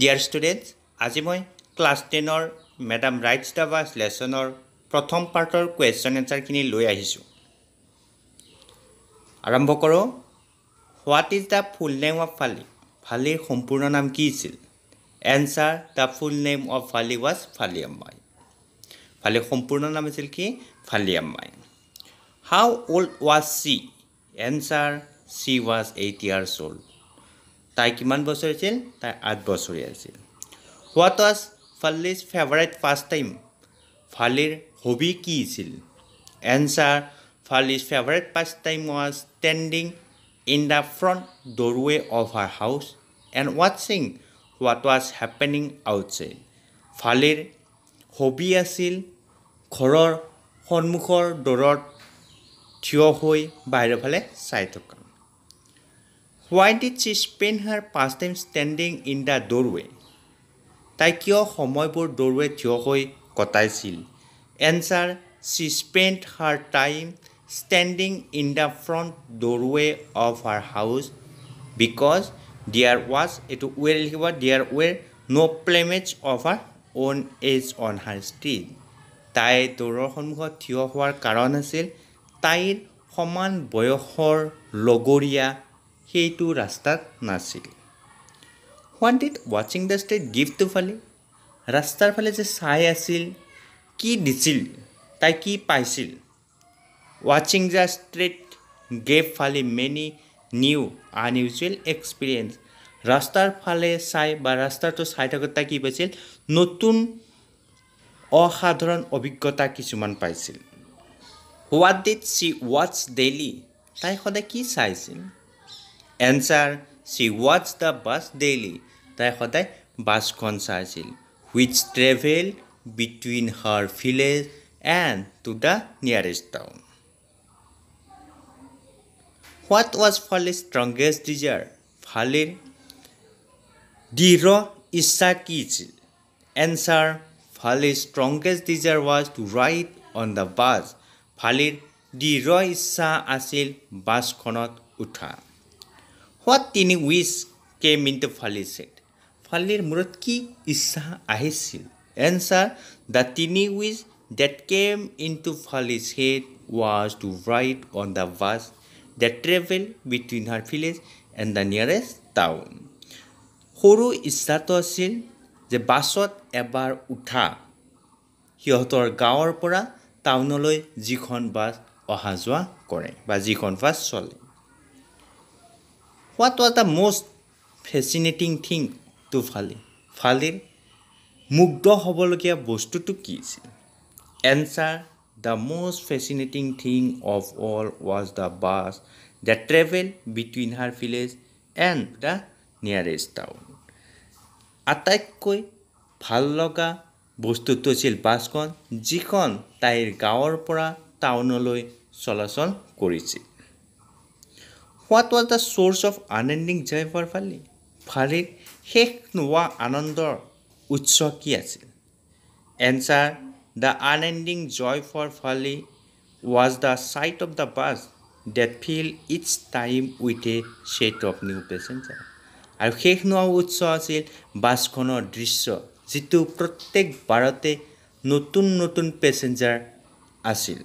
Dear students আজি মই class টেনৰ মেডাম ৰাইটছ দ্য বাছ লেচনৰ প্ৰথম পাৰ্টৰ কুৱেশ্যন এনচাৰখিনি লৈ আহিছোঁ আৰম্ভ কৰোঁ what is the full name of Valli ফালিৰ সম্পূৰ্ণ নাম কি আছিল answer the full name of Valli was Valli Ammai ফালিৰ সম্পূৰ্ণ নাম আছিল কি Valli Ammai how old was she answer she was eight years old তাই কিমান বছৰ আছিল তাই আঠ বছৰীয়া আছিল what was Valli's favourite pastime ফালিৰ hobby কি আছিল answer Valli's favourite pastime was standing in the front doorway of her house and ৱাটছিং হোৱাট ৱাজ হেপেনিং আউটছাইড ফালিৰ হবি আছিল ঘৰৰ সন্মুখৰ দৌৰত থিয় হৈ বাহিৰৰ ফালে চাই থকা why did she spend her pastime standing in the doorway তাই কিয় সময়বোৰ ডোৰৱে থিয় হৈ কটাইছিল answer she spend her time standing in the front doorway of her house because there was এইটো ৱেৰ লিখিব there were no' playmates of her own age on her street তাই দৌৰৰ সন্মুখত থিয় হোৱাৰ কাৰণ আছিল তাইৰ সমান বয়সৰ লগৰীয়া সেইটো ৰাস্তাত নাছিল ডিট ৱাচিং দ্য ষ্টেট গিফ্টটো ফালে ৰাস্তাৰ ফালে যে চাই আছিল কি দিছিল তাই কি পাইছিল ৱাচিং the street gave Valli many new unusual experience ৰাস্তাৰ ফালে চাই বা ৰাস্তাটো চাই থাকোঁতে তাই কি পাইছিল নতুন অসাধাৰণ অভিজ্ঞতা কিছুমান পাইছিল হোৱাট ডিট চি ৱাটছ ডেইলি তাই সদায় কি চাইছিল এনচাৰ চি ৱাটছ দ্য বাছ ডেইলি তাই সদায় বাছখন চাইছিল which travel between her village and to the nearest town what was Valli strongest desire ফালেৰ দৃঢ় ইচ্ছা কি আছিল এনচাৰ ফালেৰ strongest desire was to ride on the bus ফালেৰ দৃঢ় ইচ্ছা আছিল বাছখনত উঠা what tiny wish came into Valli head ফালিৰ মূৰত কি ইচ্ছা আহিছিল answer the tiny wish that came into Valli head was to ride on the bus the travel between her village and the nearest town সৰু ইচ্ছাটো আছিল যে বাছত এবাৰ উঠা সিহঁতৰ গাঁৱৰ পৰা টাউনলৈ যিখন বাছ অহা যোৱা কৰে বা যিখন বাছ চলে what was the most fascinating thing to Valli ফালিৰ মুগ্ধ হ'বলগীয়া বস্তুটো কি আছিল answer the most fascinating thing of all was the bus the travel between her village and the nearest town আটাইতকৈ ভাল লগা বস্তুটো আছিল বাছখন যিখন তাইৰ গাঁৱৰ পৰা টাউনলৈ চলাচল কৰিছিল what was the source of unending joy for Valli ফালিৰ শেষ নোহোৱা আনন্দৰ উৎস কি আছিল answer the unending joy for Valli was the sight of the bus that fill its time with a set of new passenger আৰু শেষ নোহোৱা উৎস আছিল বাছখনৰ দৃশ্য যিটো প্ৰত্যেক বাৰতে নতুন নতুন পেচেঞ্জাৰ আছিল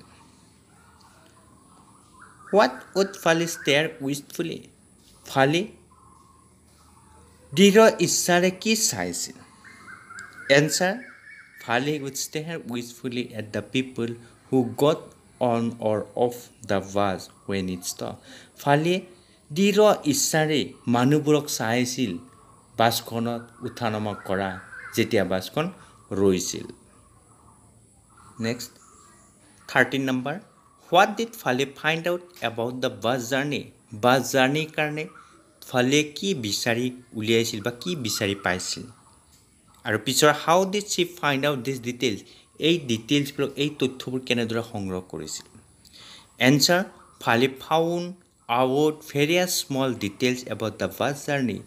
what would Valli stare wistfully Valli দৃঢ় ইচ্ছাৰে কি চাইছিল answer Valli with stare wistfully at the people who got on or off the was when it stopped Valli দৃঢ় ইচ্ছাৰে মানুহবোৰক চাইছিল বাছখনত উঠা নমা কৰা যেতিয়া বাছখন ৰৈছিল next thirteen number what did Valli find out about the bus journey bus জাৰ্ণিৰ কাৰণে ফালে কি বিচাৰি উলিয়াইছিল বা কি বিচাৰি পাইছিল আৰু পিছৰ how did she find out this details এই ডিটেইলছবোৰক এই তথ্যবোৰ কেনেদৰে সংগ্ৰহ কৰিছিল answer Valli found out various small details about the bus journey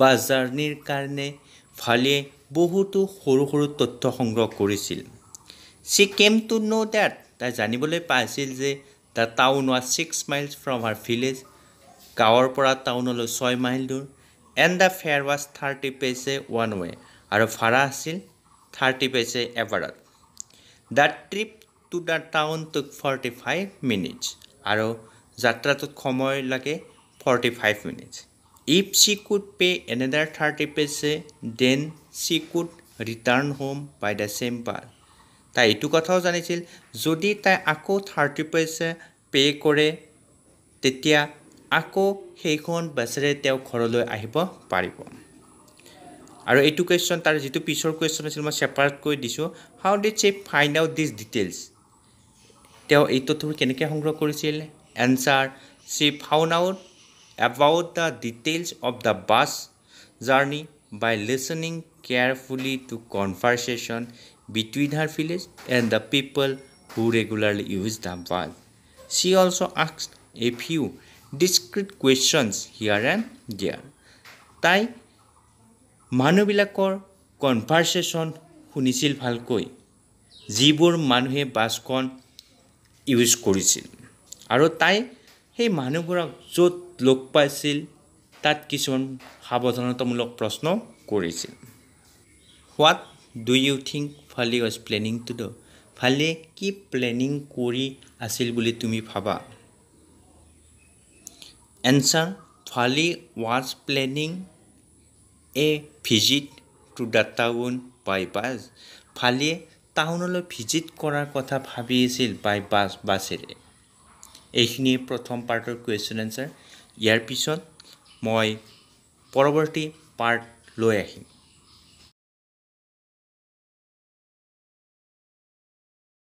bus জাৰ্ণিৰ কাৰণে ফালে বহুতো সৰু সৰু তথ্য সংগ্ৰহ কৰিছিল শ্বি কেম টু ন' ডেট তাই জানিবলৈ পাইছিল যে the town was six miles from her village গাঁৱৰ পৰা টাউনলৈ ছয় মাইল দূৰ and the fare was thirty paise one way আৰু ভাড়া আছিল থাৰ্টি পেছে এভাৰত the trip to the town took forty five minutes আৰু যাত্ৰাটোত সময় লাগে forty five minutes if she could pay another thirty paise then she could return home by the same পাৰ তাই এইটো কথাও জানিছিল যদি তাই আকৌ থাৰ্টি পাৰ্চেণ্ট পে' কৰে তেতিয়া আকৌ সেইখন বাছেৰে তেওঁ ঘৰলৈ আহিব পাৰিব আৰু এইটো কুৱেশ্যন তাৰ যিটো পিছৰ কুৱেশ্যন আছিল মই কৰি দিছোঁ how did she find out this details তেওঁ এই তথ্যবোৰ কেনেকৈ সংগ্ৰহ কৰিছিল answer she found out about the details of the bus journey by listening carefully to conversation between her village and the people who regularly use the bus. She also asked a few discreet questions here and there. তাই মানুহবিলাকৰ conversation শুনিছিল ভালকৈ যিবোৰ মানুহে বাছখন use কৰিছিল আৰু তাই সেই মানুহবোৰক য'ত লগ পাইছিল তাত কিছুমান সাৱধানতামূলক প্ৰশ্ন কৰিছিল what do you think Valli was planning to do ফালিয়ে কি প্লেনিং কৰি আছিল বুলি তুমি ভাবা answer Valli was planning a visit to the town by bus ফালিয়ে টাউনলৈ ভিজিট কৰাৰ কথা ভাবিছিল বাই বাছ বাছেৰে এইখিনিয়ে প্ৰথম পাৰ্টৰ কুৱেশ্যন এনচাৰ ইয়াৰ পিছত মই পৰৱৰ্তী পাৰ্ট লৈ আহিম